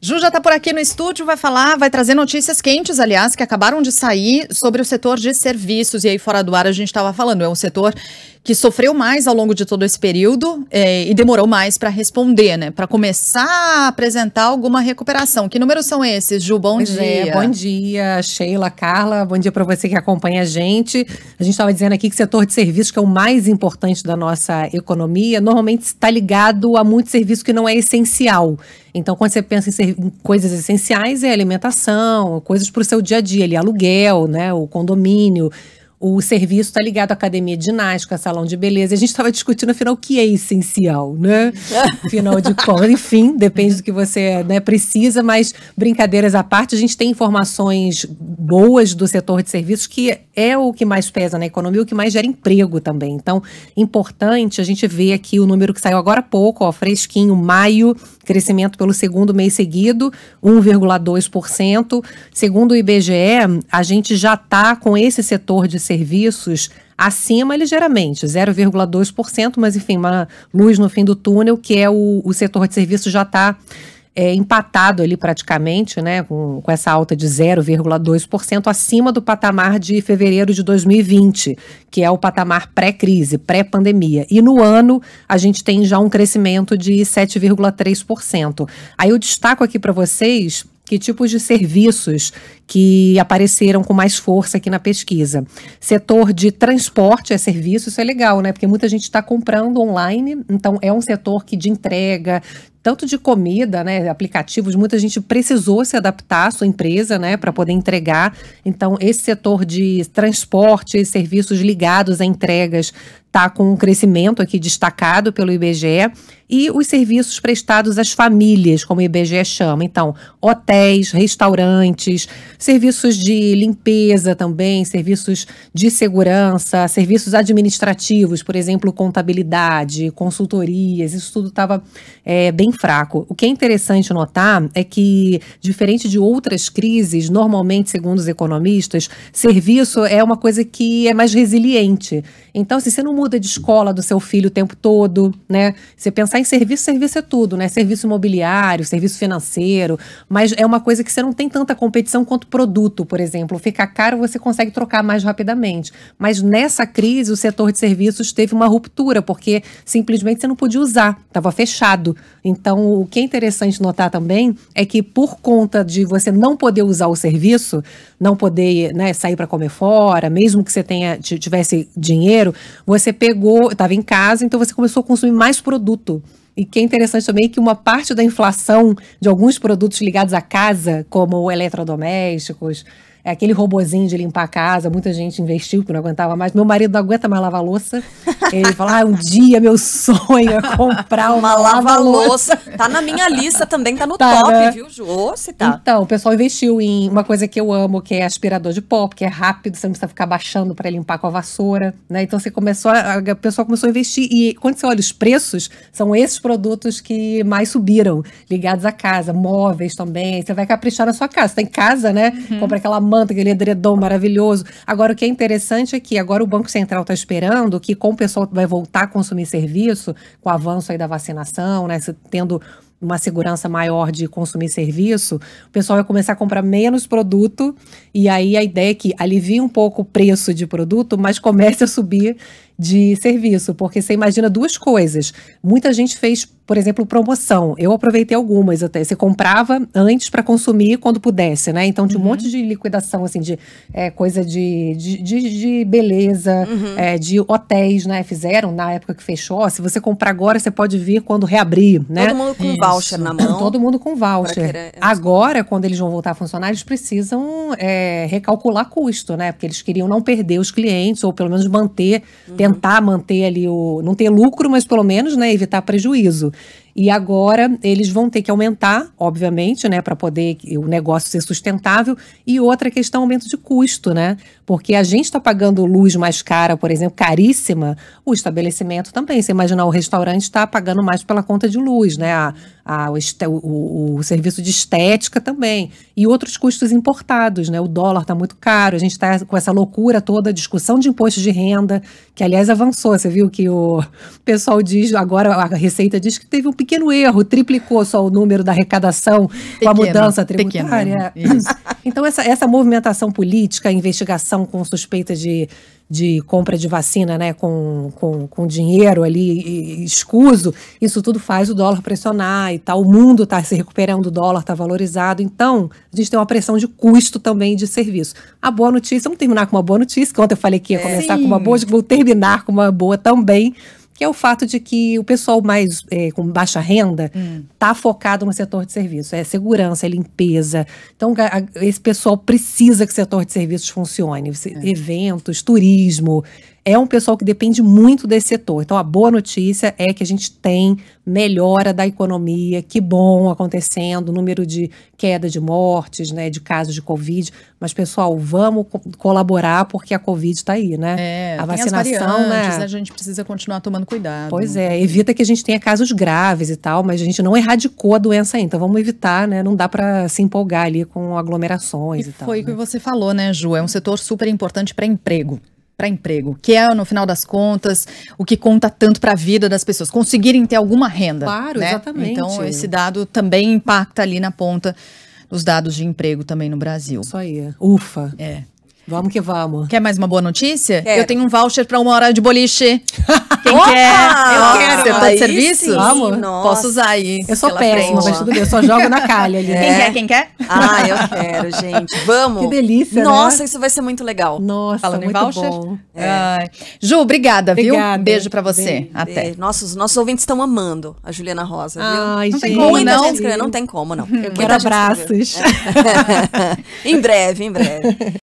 Ju já está por aqui no estúdio, vai falar, vai trazer notícias quentes, aliás, que acabaram de sair sobre o setor de serviços. E aí, fora do ar, a gente estava falando, é um setor que sofreu mais ao longo de todo esse período é, e demorou mais para responder, né? Para começar a apresentar alguma recuperação. Que números são esses, Ju? Bom pois é, dia. É, bom dia, Sheila, Carla. Bom dia para você que acompanha a gente. A gente estava dizendo aqui que o setor de serviços, que é o mais importante da nossa economia, normalmente está ligado a muito serviço que não é essencial. Então, quando você pensa em, coisas essenciais, é alimentação, coisas para o seu dia a dia, ali, aluguel, né, o condomínio, o serviço está ligado à academia de ginástica, salão de beleza. A gente estava discutindo, afinal, o que é essencial, né? Afinal de contas, enfim, depende do que você né, precisa, mas brincadeiras à parte, a gente tem informações boas do setor de serviços, que é o que mais pesa na economia, o que mais gera emprego também. Então, importante a gente ver aqui o número que saiu agora há pouco, ó, fresquinho, maio, crescimento pelo segundo mês seguido, 1,2%. Segundo o IBGE, a gente já está com esse setor de serviços acima, ligeiramente, 0,2%, mas enfim, uma luz no fim do túnel, que é o, o setor de serviços já está é, empatado ali praticamente, né, com, com essa alta de 0,2% acima do patamar de fevereiro de 2020, que é o patamar pré-crise, pré-pandemia. E no ano a gente tem já um crescimento de 7,3%. Aí eu destaco aqui para vocês que tipos de serviços que apareceram com mais força aqui na pesquisa. Setor de transporte é serviço, isso é legal, né? Porque muita gente está comprando online, então é um setor que de entrega, tanto de comida, né, aplicativos, muita gente precisou se adaptar à sua empresa, né, para poder entregar. Então, esse setor de transporte e serviços ligados a entregas está com um crescimento aqui destacado pelo IBGE e os serviços prestados às famílias, como o IBGE chama. Então, hotéis, restaurantes, serviços de limpeza também, serviços de segurança, serviços administrativos, por exemplo, contabilidade, consultorias, isso tudo estava é, eh, bem fraco. O que é interessante notar é que, diferente de outras crises, normalmente, segundo os economistas, serviço é uma coisa que é mais resiliente. Então, se assim, você não muda de escola do seu filho o tempo todo, né? Você pensar em serviço, serviço é tudo, né? Serviço imobiliário, serviço financeiro, mas é uma coisa que você não tem tanta competição quanto produto, por exemplo. Ficar caro, você consegue trocar mais rapidamente. Mas nessa crise, o setor de serviços teve uma ruptura, porque simplesmente você não podia usar, estava fechado. Então, o que é interessante notar também é que por conta de você não poder usar o serviço, não poder né, sair para comer fora, mesmo que você tenha tivesse dinheiro, você pegou, estava em casa, então você começou a consumir mais produto. E que é interessante também é que uma parte da inflação de alguns produtos ligados à casa, como eletrodomésticos, é aquele robozinho de limpar a casa, muita gente investiu porque não aguentava mais. Meu marido não aguenta mais lavar louça. Ele fala: ah, um dia meu sonho é comprar uma, uma lava-louça. Tá na minha lista também, tá no tá, top, né? viu, Ju? Você tá. Então, o pessoal investiu em uma coisa que eu amo, que é aspirador de pó, porque é rápido, você não precisa ficar baixando para limpar com a vassoura, né? Então você começou, a, a pessoa começou a investir e quando você olha os preços, são esses produtos que mais subiram, ligados à casa, móveis também, você vai caprichar na sua casa. Você tá em casa, né? Uhum. Compra aquela manta, aquele edredom maravilhoso. Agora o que é interessante é que agora o Banco Central está esperando que com o pessoal vai voltar a consumir serviço, com o avanço aí da vacinação, né? Você tendo uma segurança maior de consumir serviço, o pessoal vai começar a comprar menos produto, e aí a ideia é que alivie um pouco o preço de produto, mas comece a subir de serviço, porque você imagina duas coisas. Muita gente fez, por exemplo, promoção. Eu aproveitei algumas até. Você comprava antes para consumir quando pudesse, né? Então tinha uhum. um monte de liquidação, assim, de é, coisa de, de, de, de beleza, uhum. é, de hotéis, né? Fizeram na época que fechou. Se você comprar agora, você pode vir quando reabrir, né? Todo mundo com Isso. voucher na mão. Todo mundo com voucher. Querer... Agora, quando eles vão voltar a funcionar, eles precisam é, recalcular custo, né? Porque eles queriam não perder os clientes, ou pelo menos manter, uhum tentar manter ali o. não ter lucro, mas pelo menos né, evitar prejuízo. E agora eles vão ter que aumentar, obviamente, né, para poder o negócio ser sustentável. E outra questão, aumento de custo, né? Porque a gente está pagando luz mais cara, por exemplo, caríssima, o estabelecimento também. Você imaginar, o restaurante está pagando mais pela conta de luz, né? A, a, o, o, o, serviço de estética também. E outros custos importados, né? O dólar está muito caro, a gente está com essa loucura toda, discussão de imposto de renda, que aliás avançou. Você viu que o pessoal diz, agora a Receita diz que teve um pequeno erro, triplicou só o número da arrecadação pequeno, com a mudança tributária. Pequeno, então, essa, essa movimentação política, investigação, com suspeita de, de compra de vacina né, com, com, com dinheiro ali escuso, isso tudo faz o dólar pressionar e tal. O mundo está se recuperando, o dólar está valorizado. Então, a gente tem uma pressão de custo também de serviço. A boa notícia, vamos terminar com uma boa notícia, que ontem eu falei que ia é. começar com uma boa, vou terminar com uma boa também que é o fato de que o pessoal mais é, com baixa renda está hum. Tá focado no setor de serviço. É segurança, é limpeza. Então, a, esse pessoal precisa que o setor de serviços funcione. É. Eventos, turismo, é um pessoal que depende muito desse setor. Então, a boa notícia é que a gente tem melhora da economia, que bom acontecendo, número de queda de mortes, né, de casos de Covid. Mas, pessoal, vamos co colaborar porque a Covid está aí, né? É, a vacinação, né? né? A gente precisa continuar tomando cuidado. Pois é, evita que a gente tenha casos graves e tal, mas a gente não erradicou a doença ainda. Então, vamos evitar, né? Não dá para se empolgar ali com aglomerações e, e tal. Foi o que né? você falou, né, Ju? É um setor super importante para emprego para emprego, que é, no final das contas, o que conta tanto para a vida das pessoas, conseguirem ter alguma renda. Claro, né? exatamente. Então, esse dado também impacta ali na ponta dos dados de emprego também no Brasil. Isso aí. Ufa. É. Vamos que vamos. Quer mais uma boa notícia? Quero. Eu tenho um voucher para uma hora de boliche. Quem Opa! quer? Eu quero. Você tá de serviço? Vamos? Nossa. Posso usar aí. Eu sou péssima, mas tudo bem. Eu só jogo na calha ali. É. Quem quer? Quem quer? Ah, eu quero, gente. Vamos. Que delícia, né? Nossa, né? isso vai ser muito legal. Nossa, Falando muito em voucher. bom. É. Ju, obrigada, viu? Obrigada. Beijo pra você. Até. Nossos, nossos ouvintes estão amando a Juliana Rosa, viu? Ai, não gente. Tem como, não. Gente não tem como, não. Eu quero abraços. É. em breve, em breve.